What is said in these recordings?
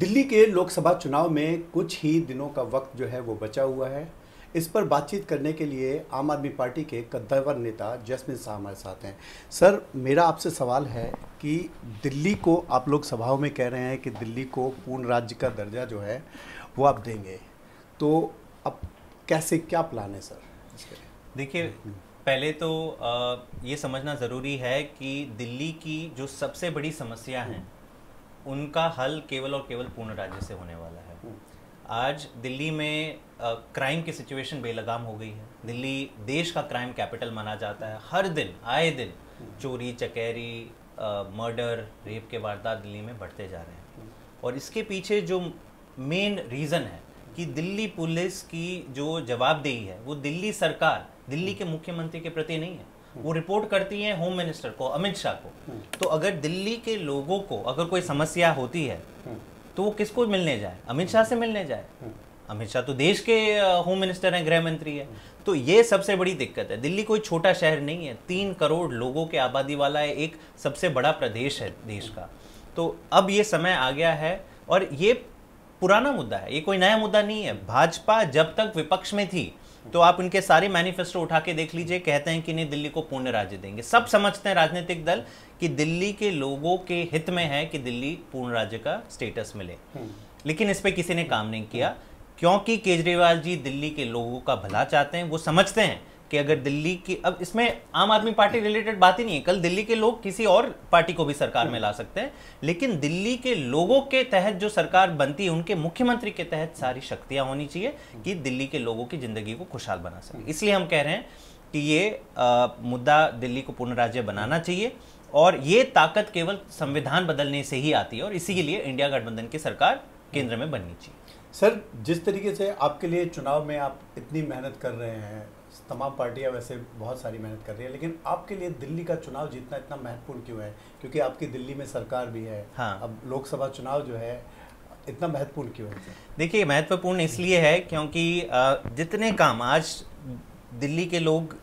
दिल्ली के लोकसभा चुनाव में कुछ ही दिनों का वक्त जो है वो बचा हुआ है इस पर बातचीत करने के लिए आम आदमी पार्टी के कद्दावर नेता जसमिन शाह हमारे साथ हैं सर मेरा आपसे सवाल है कि दिल्ली को आप लोग सभाओं में कह रहे हैं कि दिल्ली को पूर्ण राज्य का दर्जा जो है वो आप देंगे तो अब कैसे क्या प्लान है सर देखिए हम्म। पहले तो ये समझना ज़रूरी है कि दिल्ली की जो सबसे बड़ी समस्या है उनका हल केवल और केवल पूर्ण राज्य से होने वाला है हम्म। आज दिल्ली में क्राइम की सिचुएशन बेलगाम हो गई है दिल्ली देश का क्राइम कैपिटल माना जाता है हर दिन आए दिन हम्म। चोरी चकैरी मर्डर रेप के वारदात दिल्ली में बढ़ते जा रहे हैं हम्म। और इसके पीछे जो मेन रीज़न है कि दिल्ली पुलिस की जो जवाबदेही है वो दिल्ली सरकार दिल्ली के मुख्यमंत्री के प्रति नहीं है वो रिपोर्ट करती हैं होम मिनिस्टर को अमित शाह को तो अगर दिल्ली के लोगों को अगर कोई समस्या होती है तो वो किसको मिलने जाए अमित शाह से मिलने जाए अमित शाह तो देश के होम मिनिस्टर हैं गृह मंत्री है तो ये सबसे बड़ी दिक्कत है दिल्ली कोई छोटा शहर नहीं है तीन करोड़ लोगों के आबादी वाला है एक सबसे बड़ा प्रदेश है देश का तो अब ये समय आ गया है और ये पुराना मुद्दा है ये कोई नया मुद्दा नहीं है भाजपा जब तक विपक्ष में थी तो आप उनके सारे मैनिफेस्टो उठा के देख लीजिए कहते हैं कि नहीं दिल्ली को पूर्ण राज्य देंगे सब समझते हैं राजनीतिक दल कि दिल्ली के लोगों के हित में है कि दिल्ली पूर्ण राज्य का स्टेटस मिले हम्म। लेकिन इस पर किसी ने काम नहीं किया क्योंकि केजरीवाल जी दिल्ली के लोगों का भला चाहते हैं वो समझते हैं कि अगर दिल्ली की अब इसमें आम आदमी पार्टी रिलेटेड बात ही नहीं है कल दिल्ली के लोग किसी और पार्टी को भी सरकार में ला सकते हैं लेकिन दिल्ली के लोगों के तहत जो सरकार बनती है उनके मुख्यमंत्री के तहत सारी शक्तियां होनी चाहिए कि दिल्ली के लोगों की जिंदगी को खुशहाल बना सके इसलिए हम कह रहे हैं कि ये आ, मुद्दा दिल्ली को पूर्ण राज्य बनाना चाहिए और ये ताकत केवल संविधान बदलने से ही आती है और इसी के लिए इंडिया गठबंधन की सरकार केंद्र में बननी चाहिए सर जिस तरीके से आपके लिए चुनाव में आप इतनी मेहनत कर रहे हैं तमाम पार्टियां वैसे बहुत सारी मेहनत कर रही है लेकिन आपके लिए दिल्ली का चुनाव जीतना इतना महत्वपूर्ण क्यों है क्योंकि आपकी दिल्ली में सरकार भी है हाँ अब लोकसभा चुनाव जो है इतना महत्वपूर्ण क्यों है देखिए महत्वपूर्ण इसलिए है क्योंकि जितने काम आज दिल्ली के लोग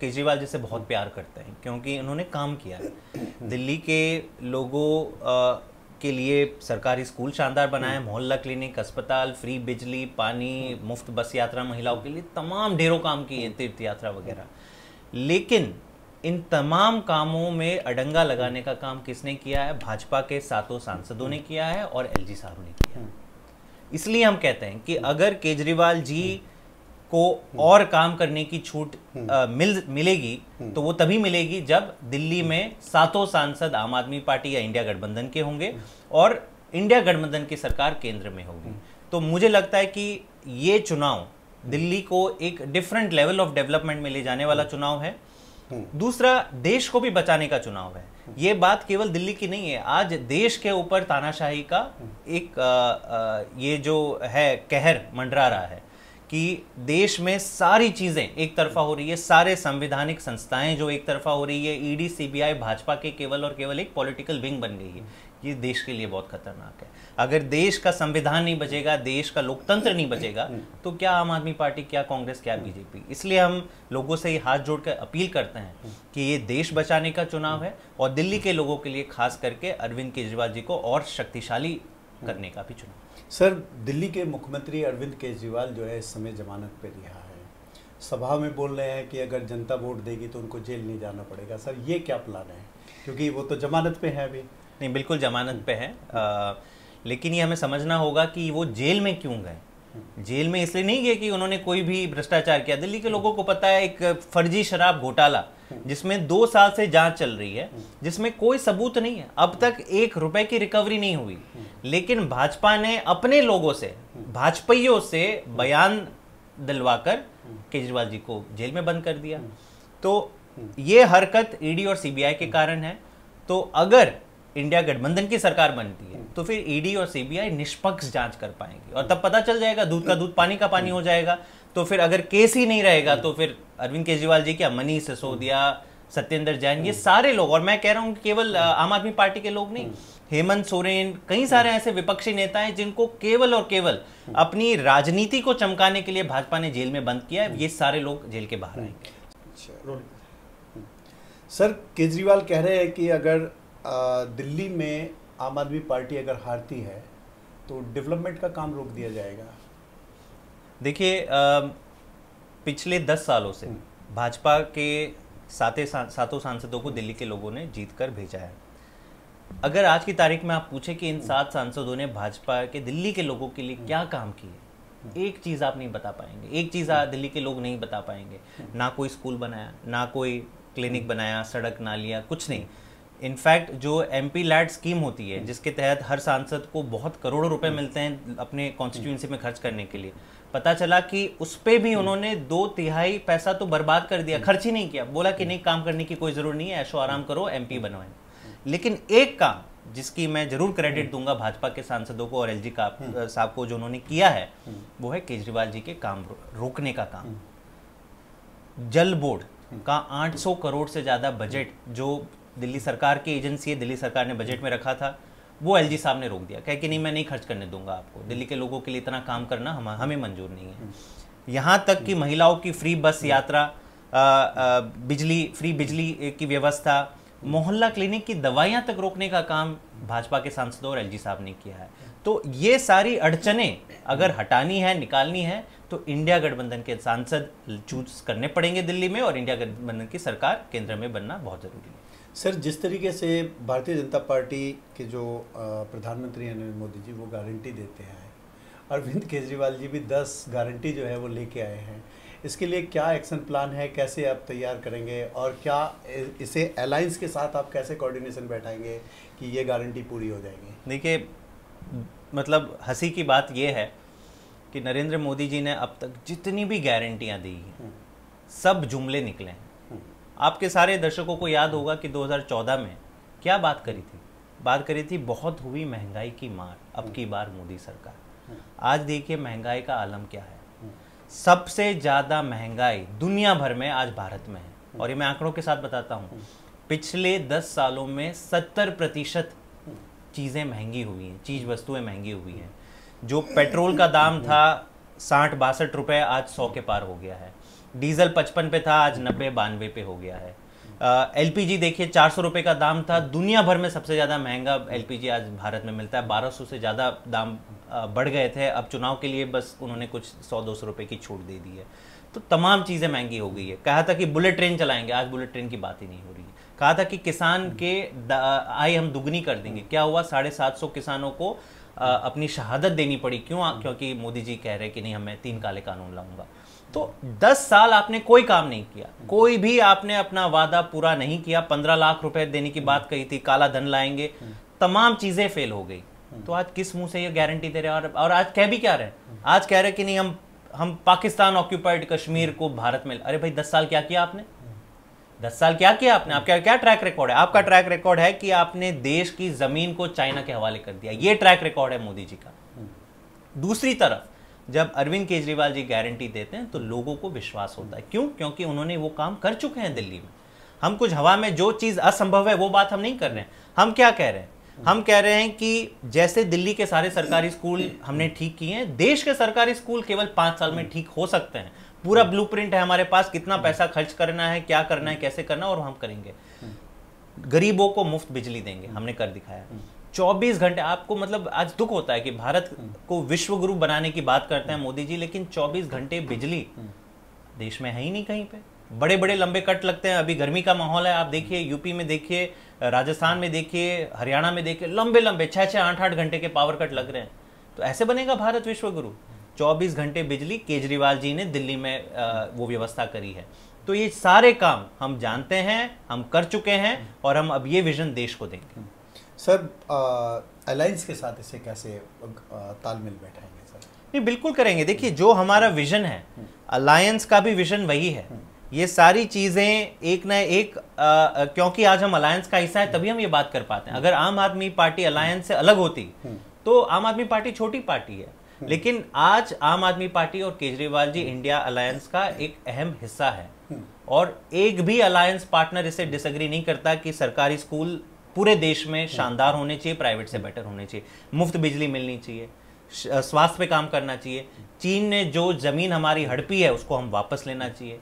केजरीवाल जी से बहुत प्यार करते हैं क्योंकि उन्होंने काम किया है दिल्ली के लोगों के लिए सरकारी स्कूल शानदार बनाए हम्म। मोहल्ला क्लिनिक अस्पताल फ्री बिजली पानी हम्म। मुफ्त बस यात्रा महिलाओं के लिए तमाम ढेरों काम किए तीर्थ यात्रा वगैरह लेकिन इन तमाम कामों में अडंगा लगाने का काम किसने किया है भाजपा के सातों सांसदों ने हम्म। किया है और एलजी साहब ने किया है इसलिए हम कहते हैं कि अगर केजरीवाल जी को हम्म। और काम करने की छूट आ, हम्म। मिल मिलेगी हम्म। तो वो तभी मिलेगी जब दिल्ली में सातों सांसद आम आदमी पार्टी या इंडिया गठबंधन के होंगे और इंडिया गठबंधन की सरकार केंद्र में होगी तो मुझे लगता है कि ये चुनाव दिल्ली को एक डिफरेंट लेवल ऑफ डेवलपमेंट में ले जाने वाला चुनाव है दूसरा देश को भी बचाने का चुनाव है ये बात केवल दिल्ली की नहीं है आज देश के ऊपर तानाशाही का एक आ, आ, ये जो है कहर मंडरा रहा है कि देश में सारी चीज़ें एक तरफा हो रही है सारे संवैधानिक संस्थाएं जो एक तरफा हो रही है ईडी e सीबीआई भाजपा के केवल और केवल एक पॉलिटिकल विंग बन गई है ये देश के लिए बहुत खतरनाक है अगर देश का संविधान नहीं बचेगा देश का लोकतंत्र नहीं बचेगा तो क्या आम आदमी पार्टी क्या कांग्रेस क्या बीजेपी इसलिए हम लोगों से हाथ जोड़कर अपील करते हैं कि ये देश बचाने का चुनाव है और दिल्ली के लोगों के लिए खास करके अरविंद केजरीवाल जी को और शक्तिशाली करने का भी चुनाव सर दिल्ली के मुख्यमंत्री अरविंद केजरीवाल जो है इस समय जमानत पे रिहा है सभा में बोल रहे हैं कि अगर जनता वोट देगी तो उनको जेल नहीं जाना पड़ेगा सर ये क्या प्लान है क्योंकि वो तो जमानत पे है अभी नहीं बिल्कुल जमानत पे है आ, लेकिन ये हमें समझना होगा कि वो जेल में क्यों गए जेल में इसलिए नहीं गए कि उन्होंने कोई भी भ्रष्टाचार किया दिल्ली के लोगों को पता है एक फर्जी शराब घोटाला जिसमें दो साल से जांच चल रही है जिसमें कोई सबूत नहीं है अब तक एक रुपए की रिकवरी नहीं हुई लेकिन भाजपा ने अपने लोगों से भाजपाइयों से बयान दिलवाकर केजरीवाल जी को जेल में बंद कर दिया तो ये हरकत ईडी और सीबीआई के कारण है तो अगर इंडिया गठबंधन की सरकार बनती है तो फिर ईडी e और सीबीआई निष्पक्ष जांच कर पाएंगी और तब पता चल जाएगा दूध का दूध पानी का पानी हो जाएगा तो फिर अगर केस ही नहीं रहेगा तो फिर अरविंद केजरीवाल जी क्या मनीष सिसोदिया सत्येंद्र जैन ये सारे लोग और मैं कह रहा हूँ केवल आम आदमी पार्टी के लोग नहीं हेमंत सोरेन कई सारे ऐसे विपक्षी नेता हैं जिनको केवल और केवल अपनी राजनीति को चमकाने के लिए भाजपा ने जेल में बंद किया है ये सारे लोग जेल के बाहर आएंगे अच्छा, सर केजरीवाल कह रहे हैं कि अगर दिल्ली में आम आदमी पार्टी अगर हारती है तो डेवलपमेंट का काम रोक दिया जाएगा देखिए पिछले दस सालों से हम्म। भाजपा के साते सातों सांसदों को दिल्ली के लोगों ने जीत कर भेजा है अगर आज की तारीख में आप पूछे कि इन हम्म। सात सांसदों ने भाजपा के दिल्ली के लोगों के लिए क्या हम्म। काम किए एक चीज़ आप नहीं बता पाएंगे एक चीज़ दिल्ली के लोग नहीं बता पाएंगे ना कोई स्कूल बनाया ना कोई क्लिनिक बनाया सड़क नालियाँ कुछ नहीं इनफैक्ट जो एम पी लैड स्कीम होती है जिसके तहत हर सांसद को बहुत करोड़ों रुपए हम्म। मिलते हैं अपने कॉन्स्टिट्यूंसी हम्म। में खर्च करने के लिए पता चला कि उस पर भी हम्म। उन्होंने दो तिहाई पैसा तो बर्बाद कर दिया खर्च ही नहीं किया बोला कि नहीं काम करने की कोई ज़रूरत नहीं है ऐशो आराम करो एम पी बनवाए लेकिन एक काम जिसकी मैं जरूर क्रेडिट दूंगा भाजपा के सांसदों को और एल जी साहब को जो उन्होंने किया है वो है केजरीवाल जी के काम रोकने का काम जल बोर्ड का 800 करोड़ से ज़्यादा बजट जो दिल्ली सरकार की एजेंसी है दिल्ली सरकार ने बजट में रखा था वो जी साहब ने रोक दिया कह कि नहीं मैं नहीं खर्च करने दूंगा आपको दिल्ली के लोगों के लिए इतना काम करना हम हमें मंजूर नहीं है यहाँ तक कि महिलाओं की फ्री बस यात्रा बिजली फ्री बिजली की व्यवस्था मोहल्ला क्लिनिक की दवाइयाँ तक रोकने का काम भाजपा के सांसदों और एलजी साहब ने किया है तो ये सारी अड़चने अगर हटानी है निकालनी है तो इंडिया गठबंधन के सांसद चूज करने पड़ेंगे दिल्ली में और इंडिया गठबंधन की सरकार केंद्र में बनना बहुत ज़रूरी है सर जिस तरीके से भारतीय जनता पार्टी के जो प्रधानमंत्री हैं नरेंद्र मोदी जी वो गारंटी देते हैं अरविंद केजरीवाल जी भी दस गारंटी जो है वो लेके आए हैं इसके लिए क्या एक्शन प्लान है कैसे आप तैयार करेंगे और क्या इसे अलायंस के साथ आप कैसे कोऑर्डिनेशन बैठाएंगे कि ये गारंटी पूरी हो जाएगी देखिए मतलब हंसी की बात ये है कि नरेंद्र मोदी जी ने अब तक जितनी भी गारंटियाँ दी हम्म। सब जुमले निकले हैं आपके सारे दर्शकों को याद होगा कि 2014 में क्या बात करी थी बात करी थी बहुत हुई महंगाई की मार अब की बार मोदी सरकार आज देखिए महंगाई का आलम क्या है सबसे ज़्यादा महंगाई दुनिया भर में आज भारत में है और ये मैं आंकड़ों के साथ बताता हूँ पिछले दस सालों में सत्तर प्रतिशत चीज़ें महंगी हुई हैं चीज़ वस्तुएं महंगी हुई हैं जो पेट्रोल का दाम था साठ बासठ रुपए आज सौ के पार हो गया है डीजल पचपन पे था आज नब्बे बानवे पे हो गया है एल uh, देखिए चार सौ रुपये का दाम था दुनिया भर में सबसे ज़्यादा महंगा एल आज भारत में मिलता है बारह सौ से ज़्यादा दाम बढ़ गए थे अब चुनाव के लिए बस उन्होंने कुछ सौ दो सौ रुपये की छूट दे दी है तो तमाम चीज़ें महंगी हो गई है कहा था कि बुलेट ट्रेन चलाएंगे आज बुलेट ट्रेन की बात ही नहीं हो रही है कहा था कि किसान हम्म। के आय हम दुगनी कर देंगे हम्म। क्या हुआ साढ़े सात सौ किसानों को आ, अपनी शहादत देनी पड़ी क्यों हम्म। क्योंकि मोदी जी कह रहे हैं कि नहीं हमें तीन काले कानून लाऊंगा तो 10 साल आपने कोई काम नहीं किया कोई भी आपने अपना वादा पूरा नहीं किया पंद्रह लाख रुपए देने की बात कही थी काला धन लाएंगे तमाम चीजें फेल हो गई तो आज किस मुंह से ये गारंटी दे रहे हैं और, और आज कह भी क्या रहे आज कह रहे कि नहीं हम हम पाकिस्तान ऑक्यूपाइड कश्मीर को भारत में अरे भाई दस साल क्या किया आपने दस साल क्या किया आपने आपका क्या ट्रैक रिकॉर्ड है आपका ट्रैक रिकॉर्ड है कि आपने देश की जमीन को चाइना के हवाले कर दिया ये ट्रैक रिकॉर्ड है मोदी जी का दूसरी तरफ जब अरविंद केजरीवाल जी गारंटी देते हैं तो लोगों को विश्वास होता है क्यों क्योंकि उन्होंने वो काम कर चुके हैं दिल्ली में हम कुछ हवा में जो चीज़ असंभव है वो बात हम नहीं कर रहे हैं हम क्या कह रहे हैं हम कह रहे हैं कि जैसे दिल्ली के सारे सरकारी स्कूल हमने ठीक किए हैं देश के सरकारी स्कूल केवल पाँच साल में ठीक हो सकते हैं पूरा ब्लूप्रिंट है हमारे पास कितना पैसा खर्च करना है क्या करना है कैसे करना है और हम करेंगे गरीबों को मुफ्त बिजली देंगे हमने कर दिखाया 24 घंटे आपको मतलब आज दुख होता है कि भारत हम्म। को विश्व गुरु बनाने की बात करते हैं हम्म। मोदी जी लेकिन 24 घंटे बिजली हम्म। देश में है ही नहीं कहीं पे बड़े बड़े लंबे कट लगते हैं अभी गर्मी का माहौल है आप देखिए यूपी में देखिए राजस्थान में देखिए हरियाणा में देखिए लंबे लंबे छः छः आठ आठ घंटे के पावर कट लग रहे हैं तो ऐसे बनेगा भारत विश्व गुरु चौबीस घंटे बिजली केजरीवाल जी ने दिल्ली में वो व्यवस्था करी है तो ये सारे काम हम जानते हैं हम कर चुके हैं और हम अब ये विजन देश को देंगे सर अलायंस के साथ इसे कैसे तालमेल बैठाएंगे सर नहीं बिल्कुल करेंगे देखिए जो हमारा विजन है अलायंस का भी विजन वही है ये सारी चीज़ें एक ना एक आ, क्योंकि आज हम अलायंस का हिस्सा है तभी हम ये बात कर पाते हैं अगर आम आदमी पार्टी अलायंस से अलग होती तो आम आदमी पार्टी छोटी पार्टी है लेकिन आज आम आदमी पार्टी और केजरीवाल जी इंडिया अलायंस का एक अहम हिस्सा है और एक भी अलायंस पार्टनर इसे डिसएग्री नहीं करता कि सरकारी स्कूल पूरे देश में शानदार होने चाहिए प्राइवेट से बेटर होने चाहिए मुफ्त बिजली मिलनी चाहिए स्वास्थ्य पे काम करना चाहिए चीन ने जो ज़मीन हमारी हड़पी है उसको हम वापस लेना चाहिए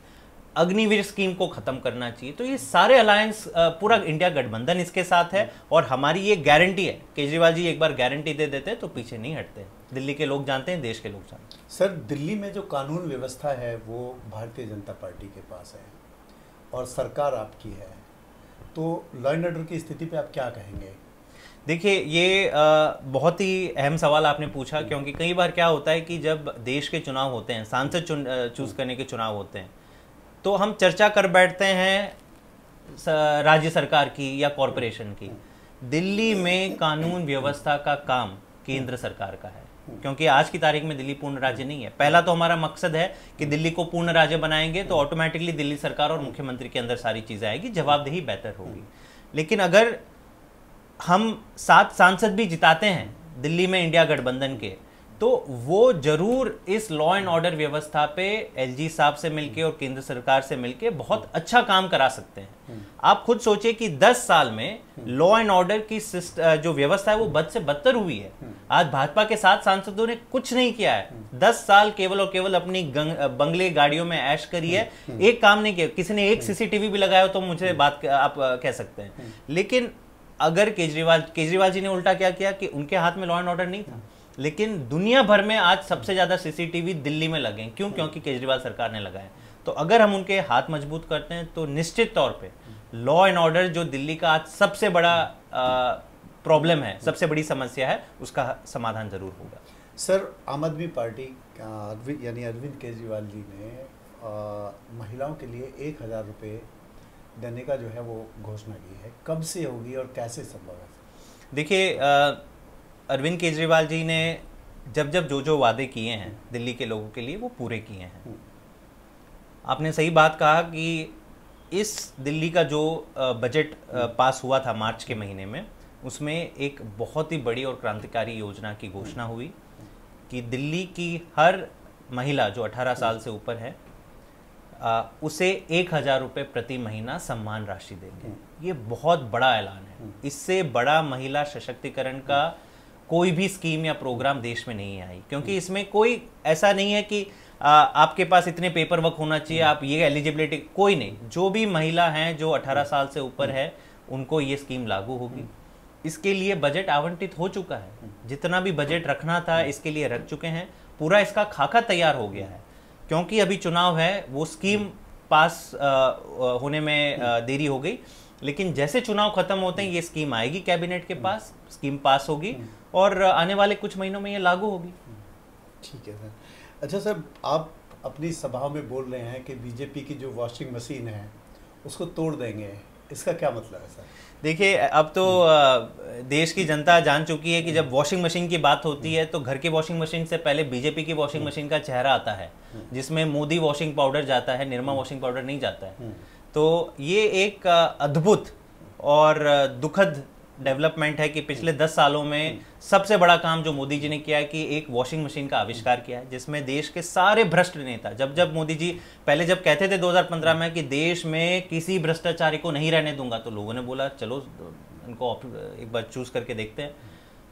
अग्निवीर स्कीम को खत्म करना चाहिए तो ये सारे अलायंस पूरा इंडिया गठबंधन इसके साथ है और हमारी ये गारंटी है केजरीवाल जी एक बार गारंटी दे देते हैं तो पीछे नहीं हटते दिल्ली के लोग जानते हैं देश के लोग जानते हैं सर दिल्ली में जो कानून व्यवस्था है वो भारतीय जनता पार्टी के पास है और सरकार आपकी है तो लॉ एंड ऑर्डर की स्थिति पे आप क्या कहेंगे देखिए ये बहुत ही अहम सवाल आपने पूछा हम्म। क्योंकि कई बार क्या होता है कि जब देश के चुनाव होते हैं सांसद चुन चूज़ हम्म। करने के चुनाव होते हैं तो हम चर्चा कर बैठते हैं राज्य सरकार की या कॉरपोरेशन की हम्म। दिल्ली में कानून व्यवस्था का काम केंद्र सरकार का है हम्म। क्योंकि आज की तारीख में दिल्ली पूर्ण राज्य नहीं है पहला तो हमारा मकसद है कि दिल्ली को पूर्ण राज्य बनाएंगे तो ऑटोमेटिकली दिल्ली सरकार और मुख्यमंत्री के अंदर सारी चीजें आएगी जवाबदेही बेहतर होगी हम्म। लेकिन अगर हम सात सांसद भी जिताते हैं दिल्ली में इंडिया गठबंधन के तो वो जरूर इस लॉ एंड ऑर्डर व्यवस्था पे एलजी साहब से मिलके और केंद्र सरकार से मिलके बहुत अच्छा काम करा सकते हैं हम्म। आप खुद सोचिए कि 10 साल में लॉ एंड ऑर्डर की जो व्यवस्था है वो बद से बदतर हुई है हम्म। आज भाजपा के साथ सांसदों ने कुछ नहीं किया है हम्म। दस साल केवल और केवल अपनी बंगले गाड़ियों में ऐश करी है एक काम नहीं किया किसी ने एक सीसीटीवी भी लगाया हो तो मुझे बात आप कह सकते हैं लेकिन अगर केजरीवाल केजरीवाल जी ने उल्टा क्या किया कि उनके हाथ में लॉ एंड ऑर्डर नहीं था लेकिन दुनिया भर में आज सबसे ज़्यादा सीसीटीवी दिल्ली में लगे क्यों क्योंकि केजरीवाल सरकार ने लगाए तो अगर हम उनके हाथ मजबूत करते हैं तो निश्चित तौर पे लॉ एंड ऑर्डर जो दिल्ली का आज सबसे बड़ा प्रॉब्लम है सबसे बड़ी समस्या है उसका समाधान ज़रूर होगा सर आम आदमी पार्टी यानी अरविंद केजरीवाल जी ने आ, महिलाओं के लिए एक हज़ार रुपये देने का जो है वो घोषणा की है कब से होगी और कैसे संभव है देखिए अरविंद केजरीवाल जी ने जब जब जो जो वादे किए हैं दिल्ली के लोगों के लिए वो पूरे किए हैं हम्म। आपने सही बात कहा कि इस दिल्ली का जो बजट पास हम्म। हुआ था मार्च के महीने में उसमें एक बहुत ही बड़ी और क्रांतिकारी योजना की घोषणा हुई कि दिल्ली की हर महिला जो 18 साल से ऊपर है आ, उसे एक हज़ार रुपये प्रति महीना सम्मान राशि देंगे हम्म। ये बहुत बड़ा ऐलान है इससे बड़ा महिला सशक्तिकरण का कोई भी स्कीम या प्रोग्राम देश में नहीं आई क्योंकि हम्म। इसमें कोई ऐसा नहीं है कि आ, आपके पास इतने पेपर वर्क होना चाहिए हम्म। आप ये एलिजिबिलिटी कोई नहीं जो भी महिला हैं जो 18 हम्म। साल से ऊपर है उनको ये स्कीम लागू होगी इसके लिए बजट आवंटित हो चुका है जितना भी बजट रखना था इसके लिए रख चुके हैं पूरा इसका खाका तैयार हो गया है क्योंकि अभी चुनाव है वो स्कीम पास आ, होने में आ, देरी हो गई लेकिन जैसे चुनाव खत्म होते हैं ये स्कीम आएगी कैबिनेट के पास स्कीम पास होगी और आने वाले कुछ महीनों में ये लागू होगी ठीक है सर अच्छा सर आप अपनी सभा में बोल रहे हैं कि बीजेपी की जो वॉशिंग मशीन है उसको तोड़ देंगे इसका क्या मतलब है सर देखिए अब तो हम्म। देश की जनता जान चुकी है कि जब हम्म। वॉशिंग मशीन की बात होती हम्म। है तो घर की वॉशिंग मशीन से पहले बीजेपी की वॉशिंग मशीन का चेहरा आता है जिसमें मोदी वॉशिंग पाउडर जाता है निर्मा वॉशिंग पाउडर नहीं जाता है तो ये एक अद्भुत और दुखद डेवलपमेंट है कि पिछले दस सालों में हम्म। सबसे बड़ा काम जो मोदी जी ने किया है कि एक वॉशिंग मशीन का आविष्कार किया है जिसमें देश के सारे भ्रष्ट नेता जब जब मोदी जी पहले जब कहते थे 2015 में कि देश में किसी भ्रष्टाचारी को नहीं रहने दूंगा तो लोगों ने बोला चलो इनको एक बार चूज करके देखते हैं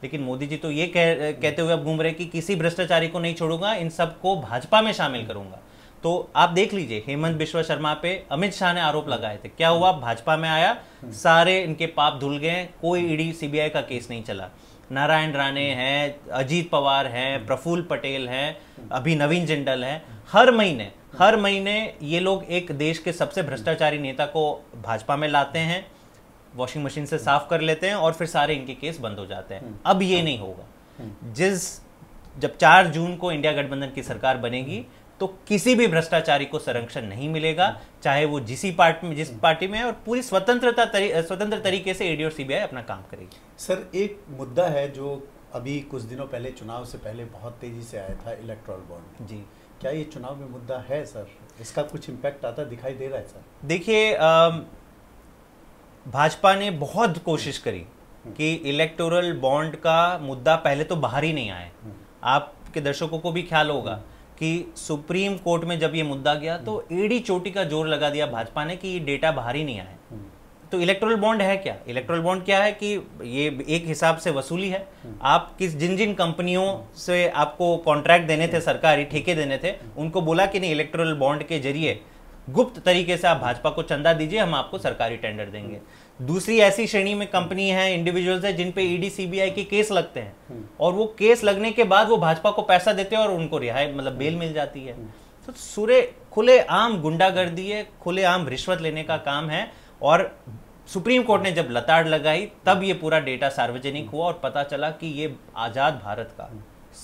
लेकिन मोदी जी तो ये कह, कहते हुए अब घूम रहे कि किसी भ्रष्टाचारी को नहीं छोड़ूंगा इन सबको भाजपा में शामिल करूंगा तो आप देख लीजिए हेमंत बिश्व शर्मा पे अमित शाह ने आरोप लगाए थे क्या हुआ भाजपा में आया सारे इनके पाप धुल गए कोई ईडी सीबीआई का केस नहीं चला नारायण राणे हैं अजीत पवार हैं प्रफुल्ल पटेल हैं अभी नवीन जिंदल हैं हर महीने हर महीने ये लोग एक देश के सबसे भ्रष्टाचारी नेता को भाजपा में लाते हैं वॉशिंग मशीन से साफ कर लेते हैं और फिर सारे इनके केस बंद हो जाते हैं अब ये नहीं होगा जिस जब चार जून को इंडिया गठबंधन की सरकार बनेगी तो किसी भी भ्रष्टाचारी को संरक्षण नहीं मिलेगा चाहे वो जिसी पार्टी में जिस पार्टी में है और पूरी स्वतंत्रता तरी, स्वतंत्र तरीके से ईडी और सीबीआई अपना काम करेगी सर एक मुद्दा है जो अभी कुछ दिनों पहले चुनाव से पहले बहुत तेजी से आया था इलेक्ट्रॉल बॉन्ड जी क्या ये चुनाव में मुद्दा है सर इसका कुछ इम्पैक्ट आता दिखाई दे रहा है सर देखिए भाजपा ने बहुत कोशिश करी हम्म। कि इलेक्टोरल बॉन्ड का मुद्दा पहले तो बाहर ही नहीं आए हम्म। आपके दर्शकों को भी ख्याल होगा हम्म। कि सुप्रीम कोर्ट में जब ये मुद्दा गया तो एडी हम्म। चोटी का जोर लगा दिया भाजपा ने कि ये डेटा बाहर ही नहीं आया हम्म। तो इलेक्ट्रल बॉन्ड है क्या इलेक्ट्रल बॉन्ड क्या है कि ये एक हिसाब से वसूली है हम्म। आप किस जिन जिन कंपनियों से आपको कॉन्ट्रैक्ट देने थे सरकारी ठेके देने थे उनको बोला कि नहीं इलेक्ट्रल बॉन्ड के जरिए गुप्त तरीके से आप भाजपा को चंदा दीजिए हम आपको सरकारी टेंडर देंगे दूसरी ऐसी श्रेणी में कंपनी है इंडिविजुअल्स है जिन पे ईडी e सीबीआई के केस लगते हैं हम्म। और वो केस लगने के बाद वो भाजपा को पैसा देते हैं और उनको रिहाई मतलब बेल हम्म। मिल जाती है हम्म। तो सूर्य खुले आम गुंडागर्दी है खुले आम रिश्वत लेने का काम है और सुप्रीम कोर्ट ने जब लताड़ लगाई तब ये पूरा डेटा सार्वजनिक हुआ और पता चला कि ये आज़ाद भारत का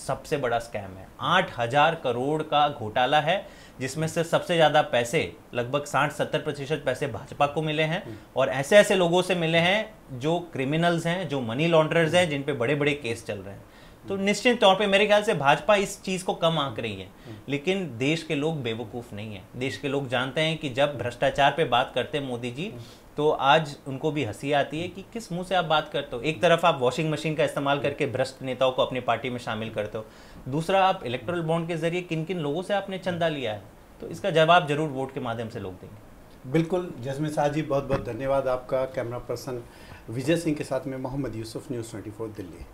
सबसे बड़ा स्कैम है आठ हजार करोड़ का घोटाला है जिसमें से सबसे ज़्यादा पैसे लगभग साठ सत्तर प्रतिशत पैसे भाजपा को मिले हैं और ऐसे ऐसे लोगों से मिले हैं जो क्रिमिनल्स हैं जो मनी लॉन्ड्रर्स हैं जिन पे बड़े बड़े केस चल रहे हैं तो निश्चित तौर पे मेरे ख्याल से भाजपा इस चीज़ को कम आंक रही है लेकिन देश के लोग बेवकूफ़ नहीं है देश के लोग जानते हैं कि जब भ्रष्टाचार पे बात करते मोदी जी तो आज उनको भी हंसी आती है कि किस मुंह से आप बात करते हो एक तरफ आप वॉशिंग मशीन का इस्तेमाल करके भ्रष्ट नेताओं को अपनी पार्टी में शामिल करते हो दूसरा आप इलेक्ट्रल बॉन्ड के जरिए किन किन लोगों से आपने चंदा लिया है तो इसका जवाब जरूर वोट के माध्यम से लोग देंगे बिल्कुल जसमे शाह जी बहुत बहुत धन्यवाद आपका कैमरा पर्सन विजय सिंह के साथ में मोहम्मद यूसुफ न्यूज़ ट्वेंटी दिल्ली